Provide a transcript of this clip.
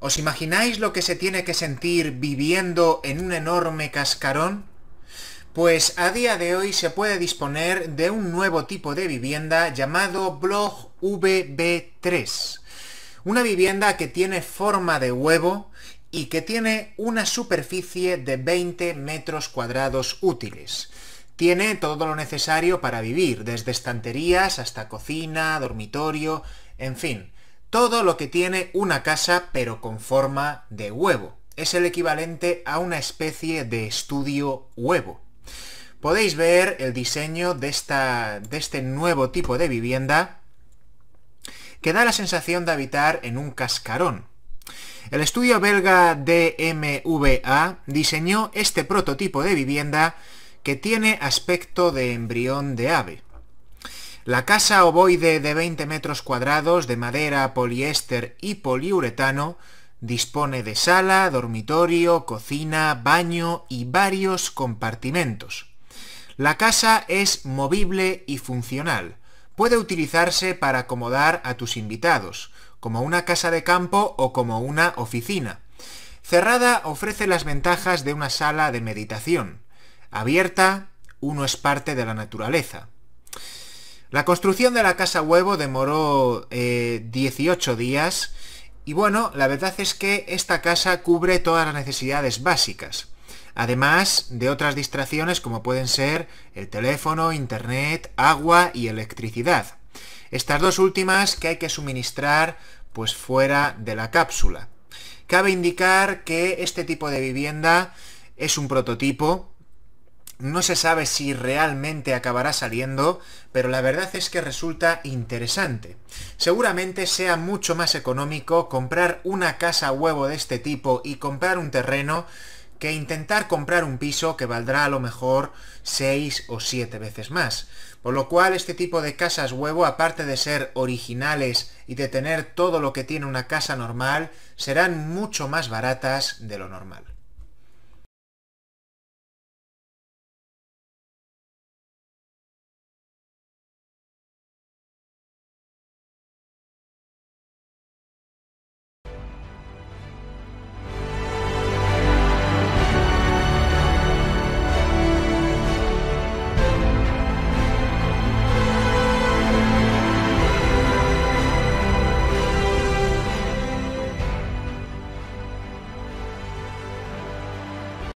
¿Os imagináis lo que se tiene que sentir viviendo en un enorme cascarón? Pues a día de hoy se puede disponer de un nuevo tipo de vivienda llamado Blog VB3. Una vivienda que tiene forma de huevo y que tiene una superficie de 20 metros cuadrados útiles. Tiene todo lo necesario para vivir, desde estanterías hasta cocina, dormitorio, en fin todo lo que tiene una casa pero con forma de huevo. Es el equivalente a una especie de estudio huevo. Podéis ver el diseño de, de este nuevo tipo de vivienda que da la sensación de habitar en un cascarón. El estudio belga DMVA diseñó este prototipo de vivienda que tiene aspecto de embrión de ave. La casa ovoide de 20 metros cuadrados de madera, poliéster y poliuretano dispone de sala, dormitorio, cocina, baño y varios compartimentos. La casa es movible y funcional. Puede utilizarse para acomodar a tus invitados, como una casa de campo o como una oficina. Cerrada ofrece las ventajas de una sala de meditación. Abierta, uno es parte de la naturaleza. La construcción de la casa huevo demoró 18 eh, días y bueno, la verdad es que esta casa cubre todas las necesidades básicas. Además de otras distracciones como pueden ser el teléfono, internet, agua y electricidad. Estas dos últimas que hay que suministrar pues fuera de la cápsula. Cabe indicar que este tipo de vivienda es un prototipo no se sabe si realmente acabará saliendo, pero la verdad es que resulta interesante. Seguramente sea mucho más económico comprar una casa huevo de este tipo y comprar un terreno que intentar comprar un piso que valdrá a lo mejor 6 o 7 veces más. Por lo cual este tipo de casas huevo, aparte de ser originales y de tener todo lo que tiene una casa normal, serán mucho más baratas de lo normal.